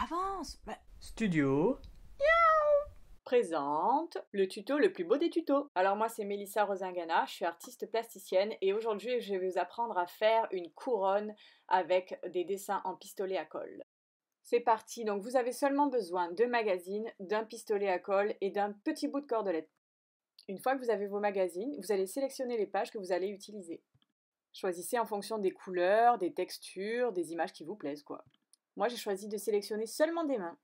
avance bah, Studio présente le tuto le plus beau des tutos. Alors moi c'est Melissa Rosingana, je suis artiste plasticienne et aujourd'hui je vais vous apprendre à faire une couronne avec des dessins en pistolet à colle. C'est parti, donc vous avez seulement besoin de magazines, d'un pistolet à colle et d'un petit bout de cordelette. Une fois que vous avez vos magazines, vous allez sélectionner les pages que vous allez utiliser. Choisissez en fonction des couleurs, des textures, des images qui vous plaisent quoi. Moi, j'ai choisi de sélectionner seulement des mains.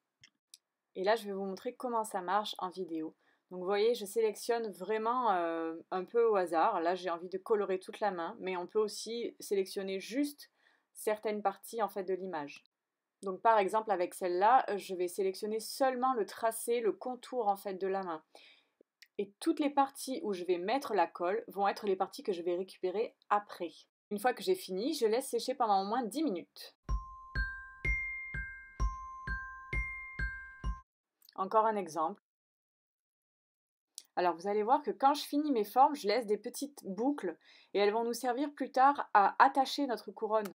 Et là, je vais vous montrer comment ça marche en vidéo. Donc vous voyez, je sélectionne vraiment euh, un peu au hasard. Là, j'ai envie de colorer toute la main, mais on peut aussi sélectionner juste certaines parties en fait de l'image. Donc par exemple, avec celle-là, je vais sélectionner seulement le tracé, le contour en fait de la main. Et toutes les parties où je vais mettre la colle vont être les parties que je vais récupérer après. Une fois que j'ai fini, je laisse sécher pendant au moins 10 minutes. Encore un exemple. Alors vous allez voir que quand je finis mes formes, je laisse des petites boucles et elles vont nous servir plus tard à attacher notre couronne.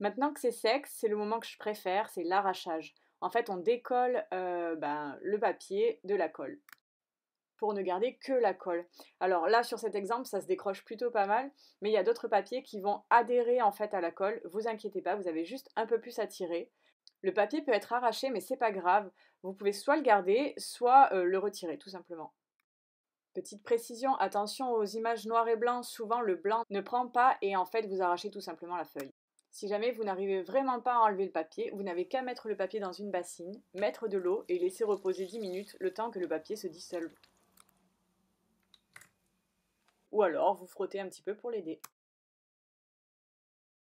Maintenant que c'est sec, c'est le moment que je préfère, c'est l'arrachage. En fait, on décolle euh, ben, le papier de la colle pour ne garder que la colle. Alors là, sur cet exemple, ça se décroche plutôt pas mal, mais il y a d'autres papiers qui vont adhérer en fait à la colle. Vous inquiétez pas, vous avez juste un peu plus à tirer. Le papier peut être arraché, mais c'est pas grave. Vous pouvez soit le garder, soit le retirer, tout simplement. Petite précision, attention aux images noires et blanc. Souvent, le blanc ne prend pas et en fait, vous arrachez tout simplement la feuille. Si jamais vous n'arrivez vraiment pas à enlever le papier, vous n'avez qu'à mettre le papier dans une bassine, mettre de l'eau et laisser reposer 10 minutes le temps que le papier se dissolve. Ou alors vous frottez un petit peu pour l'aider.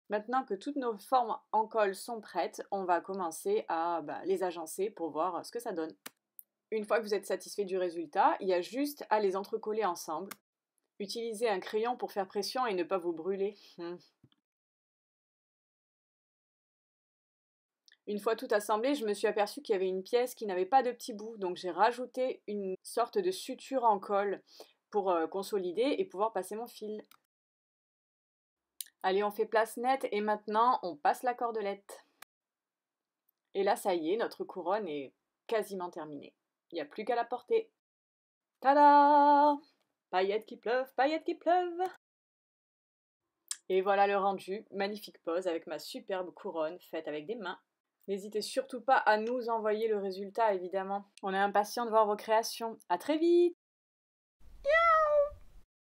Maintenant que toutes nos formes en colle sont prêtes, on va commencer à bah, les agencer pour voir ce que ça donne. Une fois que vous êtes satisfait du résultat, il y a juste à les entrecoller ensemble. Utilisez un crayon pour faire pression et ne pas vous brûler. Hmm. Une fois tout assemblé, je me suis aperçue qu'il y avait une pièce qui n'avait pas de petits bouts, donc j'ai rajouté une sorte de suture en colle pour euh, consolider et pouvoir passer mon fil. Allez, on fait place nette et maintenant on passe la cordelette. Et là, ça y est, notre couronne est quasiment terminée. Il n'y a plus qu'à la porter. Tada Paillettes qui pleuvent, paillettes qui pleuvent Et voilà le rendu, magnifique pose avec ma superbe couronne faite avec des mains. N'hésitez surtout pas à nous envoyer le résultat, évidemment. On est impatients de voir vos créations. À très vite